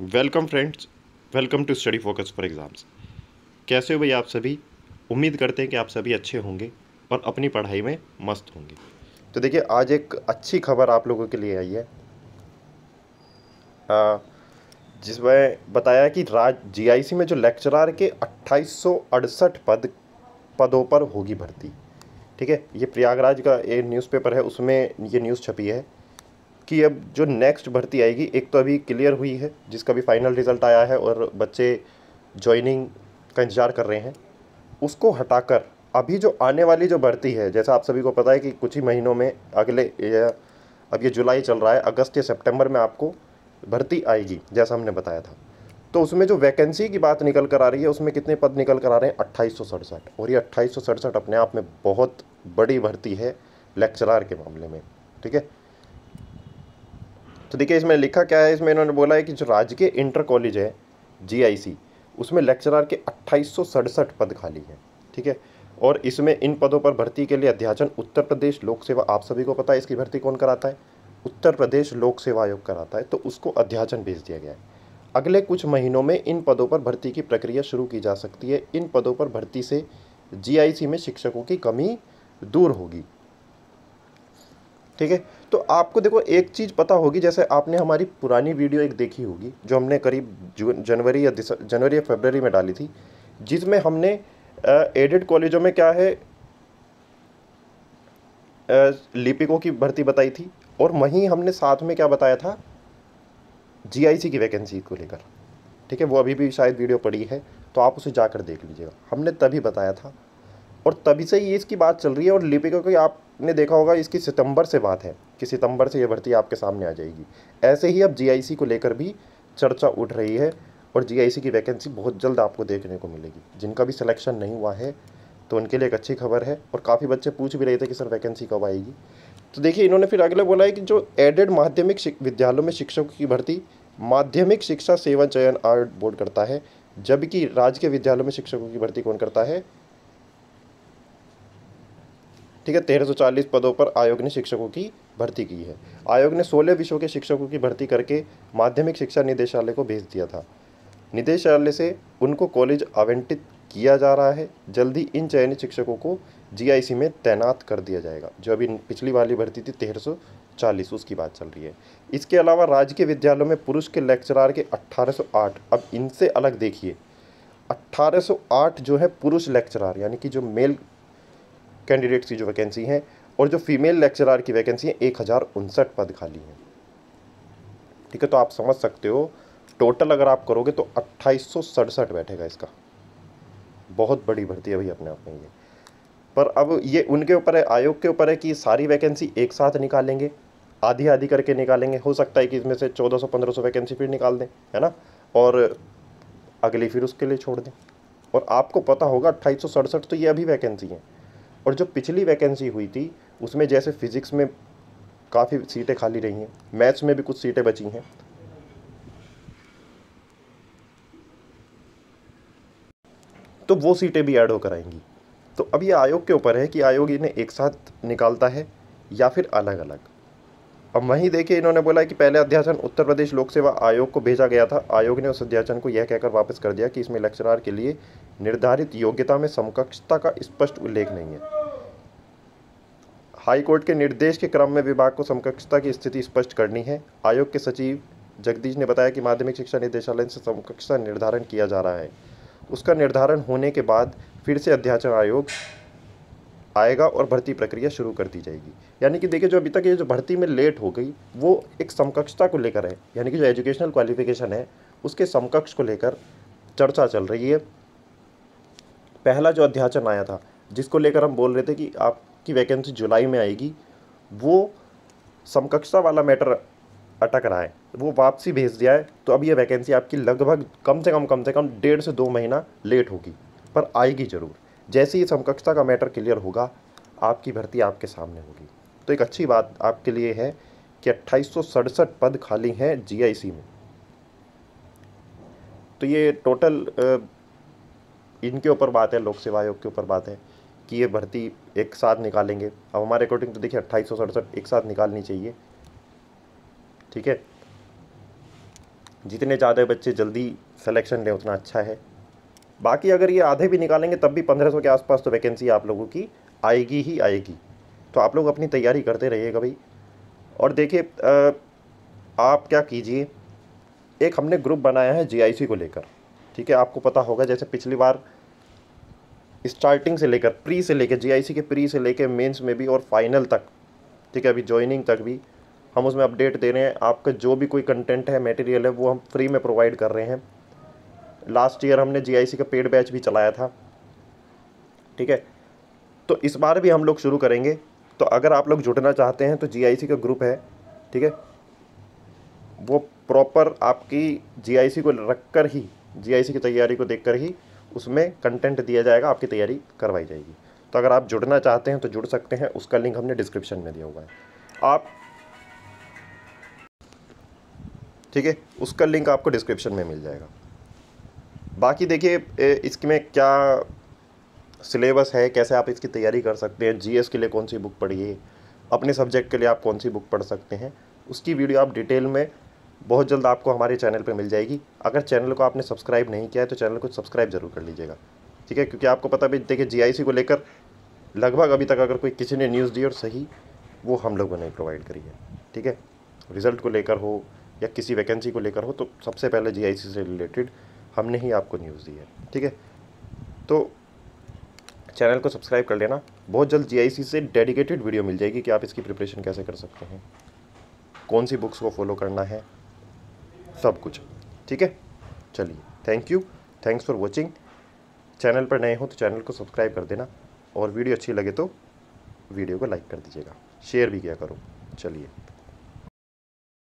welcome friends welcome to study focus for exams कैसे हो भाई आप सभी उम्मीद करते हैं कि आप सभी अच्छे होंगे और अपनी पढ़ाई में मस्त होंगे तो देखिए आज एक अच्छी खबर आप लोगों के लिए आई है जिसमें बताया कि राज जीआईसी में जो लेक्चरार के अट्ठाईस पद पदों पर होगी भर्ती ठीक है ये प्रयागराज का एक न्यूज़पेपर है उसमें ये न्यूज़ छपी है कि अब जो नेक्स्ट भर्ती आएगी एक तो अभी क्लियर हुई है जिसका भी फाइनल रिज़ल्ट आया है और बच्चे ज्वाइनिंग का इंतज़ार कर रहे हैं उसको हटाकर अभी जो आने वाली जो भर्ती है जैसा आप सभी को पता है कि कुछ ही महीनों में अगले अब ये जुलाई चल रहा है अगस्त या सितंबर में आपको भर्ती आएगी जैसा हमने बताया था तो उसमें जो वैकेंसी की बात निकल कर आ रही है उसमें कितने पद निकल कर आ रहे हैं अट्ठाईस और ये अट्ठाईस अपने आप में बहुत बड़ी भर्ती है लेक्चरार के मामले में ठीक है तो देखिए इसमें लिखा क्या है इसमें इन्होंने बोला है कि जो राज्य के इंटर कॉलेज है जीआईसी उसमें लेक्चरर के अट्ठाईस पद खाली हैं ठीक है और इसमें इन पदों पर भर्ती के लिए अध्याचन उत्तर प्रदेश लोक सेवा आप सभी को पता है इसकी भर्ती कौन कराता है उत्तर प्रदेश लोक सेवा आयोग कराता है तो उसको अध्याचन भेज दिया गया है अगले कुछ महीनों में इन पदों पर भर्ती की प्रक्रिया शुरू की जा सकती है इन पदों पर भर्ती से जी में शिक्षकों की कमी दूर होगी ठीक है तो आपको देखो एक चीज़ पता होगी जैसे आपने हमारी पुरानी वीडियो एक देखी होगी जो हमने करीब जनवरी या जनवरी या फेबररी में डाली थी जिसमें हमने एडेड कॉलेजों में क्या है लिपिकों की भर्ती बताई थी और वहीं हमने साथ में क्या बताया था जीआईसी की वैकेंसी को लेकर ठीक है वो अभी भी शायद वीडियो पड़ी है तो आप उसे जाकर देख लीजिएगा हमने तभी बताया था और तभी से ये इसकी बात चल रही है और लिपिका की आपने देखा होगा इसकी सितंबर से बात है कि सितंबर से ये भर्ती आपके सामने आ जाएगी ऐसे ही अब जीआईसी को लेकर भी चर्चा उठ रही है और जीआईसी की वैकेंसी बहुत जल्द आपको देखने को मिलेगी जिनका भी सिलेक्शन नहीं हुआ है तो उनके लिए एक अच्छी खबर है और काफ़ी बच्चे पूछ भी रहे थे कि सर वैकेंसी कब आएगी तो देखिए इन्होंने फिर अगले बोला है कि जो एडेड माध्यमिक विद्यालयों में शिक्षकों की भर्ती माध्यमिक शिक्षा सेवा चयन आयोग बोर्ड करता है जबकि राज्य के विद्यालयों में शिक्षकों की भर्ती कौन करता है ठीक है 1340 पदों पर आयोग ने शिक्षकों की भर्ती की है आयोग ने 16 विषयों के शिक्षकों की भर्ती करके माध्यमिक शिक्षा निदेशालय को भेज दिया था निदेशालय से उनको कॉलेज आवंटित किया जा रहा है जल्दी इन चयनित शिक्षकों को जीआईसी में तैनात कर दिया जाएगा जो अभी पिछली वाली भर्ती थी तेरह चालीस उसकी बात चल रही है इसके अलावा राज्य के विद्यालयों में पुरुष के लेक्चरार के आठ अब इनसे अलग देखिए आठ जो है पुरुष लेक्चरार यानी कि जो मेल कैंडिडेट्स की जो वैकेंसी हैं और जो फीमेल लेक्चरार की वैकेंसी है एक हज़ार उनसठ पद खाली हैं ठीक है तो आप समझ सकते हो टोटल अगर आप करोगे तो अट्ठाईस सड़सठ बैठेगा इसका बहुत बड़ी भर्ती है भाई अपने आप में ये पर अब ये उनके ऊपर है आयोग के ऊपर है कि सारी वैकेंसी एक साथ निकालेंगे आधी आधी करके निकालेंगे हो सकता है कि इसमें से चौदह सौ पंद्रह सौ वैकेंसी फिर निकाल दें है ना और अगली फिर उसके लिए छोड़ दें और आपको पता होगा अट्ठाईस सौ सड़सठ तो ये अभी वैकेंसी हैं और जो पिछली वैकेंसी हुई थी उसमें जैसे फिज़िक्स में काफ़ी सीटें खाली रही हैं मैथ्स में भी कुछ सीटें बची हैं तो वो सीटें भी ऐड होकर आएंगी तो अब ये आयोग के ऊपर है कि आयोग इन्हें एक साथ निकालता है या फिर अलग अलग अब वहीं देखिए इन्होंने बोला कि पहले अध्यासन उत्तर प्रदेश लोक सेवा आयोग को भेजा गया था आयोग ने उस अध्यासन को यह कहकर वापस कर दिया कि इसमें लेक्चरार के लिए निर्धारित योग्यता में समकक्षता का स्पष्ट उल्लेख नहीं है हाईकोर्ट के निर्देश के क्रम में विभाग को समकक्षता की स्थिति स्पष्ट करनी है आयोग के सचिव जगदीश ने बताया कि माध्यमिक शिक्षा निदेशालय से समकक्षता निर्धारण किया जा रहा है उसका निर्धारण होने के बाद फिर से अध्याचन आयोग आएगा और भर्ती प्रक्रिया शुरू कर दी जाएगी यानी कि देखिए जो अभी तक ये जो भर्ती में लेट हो गई वो एक समकक्षता को लेकर है यानी कि जो एजुकेशनल क्वालिफिकेशन है उसके समकक्ष को लेकर चर्चा चल रही है पहला जो अध्याचन आया था जिसको लेकर हम बोल रहे थे कि आपकी वैकेंसी जुलाई में आएगी वो समकक्षता वाला मैटर अटक रहा है वो वापसी भेज दिया है तो अब ये वैकेंसी आपकी लगभग कम से कम कम से कम डेढ़ से दो महीना लेट होगी पर आएगी ज़रूर जैसे ही समकक्षता का मैटर क्लियर होगा आपकी भर्ती आपके सामने होगी तो एक अच्छी बात आपके लिए है कि अट्ठाईस पद खाली हैं जी में तो ये टोटल इनके ऊपर बात है लोक सेवा आयोग के ऊपर बात है कि ये भर्ती एक साथ निकालेंगे अब हमारे अकॉर्डिंग तो देखिए अट्ठाईस एक साथ निकालनी चाहिए ठीक है जितने ज़्यादा बच्चे जल्दी सिलेक्शन लें उतना अच्छा है बाकी अगर ये आधे भी निकालेंगे तब भी पंद्रह सौ के आसपास तो वैकेंसी आप लोगों की आएगी ही आएगी तो आप लोग अपनी तैयारी करते रहिएगा भाई और देखिए आप क्या कीजिए एक हमने ग्रुप बनाया है जीआईसी को लेकर ठीक है आपको पता होगा जैसे पिछली बार स्टार्टिंग से लेकर प्री से लेकर जीआईसी के प्री से लेकर मेंस में भी और फाइनल तक ठीक है अभी ज्वाइनिंग तक भी हम उसमें अपडेट दे रहे हैं आपका जो भी कोई कंटेंट है मटेरियल है वो हम फ्री में प्रोवाइड कर रहे हैं लास्ट ईयर हमने जी का पेड बैच भी चलाया था ठीक है तो इस बार भी हम लोग शुरू करेंगे तो अगर आप लोग जुड़ना चाहते हैं तो जी का ग्रुप है ठीक है वो प्रॉपर आपकी जी को रख कर ही जी की तैयारी को देख कर ही उसमें कंटेंट दिया जाएगा आपकी तैयारी करवाई जाएगी तो अगर आप जुड़ना चाहते हैं तो जुड़ सकते हैं उसका लिंक हमने डिस्क्रिप्शन में दिया हुआ है आप ठीक है उसका लिंक आपको डिस्क्रिप्शन में मिल जाएगा बाकी देखिए इसमें क्या सिलेबस है कैसे आप इसकी तैयारी कर सकते हैं जीएस के लिए कौन सी बुक पढ़िए अपने सब्जेक्ट के लिए आप कौन सी बुक पढ़ सकते हैं उसकी वीडियो आप डिटेल में बहुत जल्द आपको हमारे चैनल पर मिल जाएगी अगर चैनल को आपने सब्सक्राइब नहीं किया है तो चैनल को सब्सक्राइब ज़रूर कर लीजिएगा ठीक है क्योंकि आपको पता भी देखिए जी को लेकर लगभग अभी तक अगर कोई किसी ने न्यूज़ दी और सही वो हम लोगों ने प्रोवाइड करी है ठीक है रिज़ल्ट को लेकर हो या किसी वैकेंसी को लेकर हो तो सबसे पहले जीआईसी से रिलेटेड हमने ही आपको न्यूज़ दी है ठीक है तो चैनल को सब्सक्राइब कर लेना बहुत जल्द जीआईसी से डेडिकेटेड वीडियो मिल जाएगी कि आप इसकी प्रिपरेशन कैसे कर सकते हैं कौन सी बुक्स को फॉलो करना है सब कुछ ठीक है चलिए thank you thanks for watching channel पर नए हो तो चैनल को सब्सक्राइब कर देना और वीडियो अच्छी लगे तो वीडियो को लाइक कर दीजिएगा शेयर भी किया करो चलिए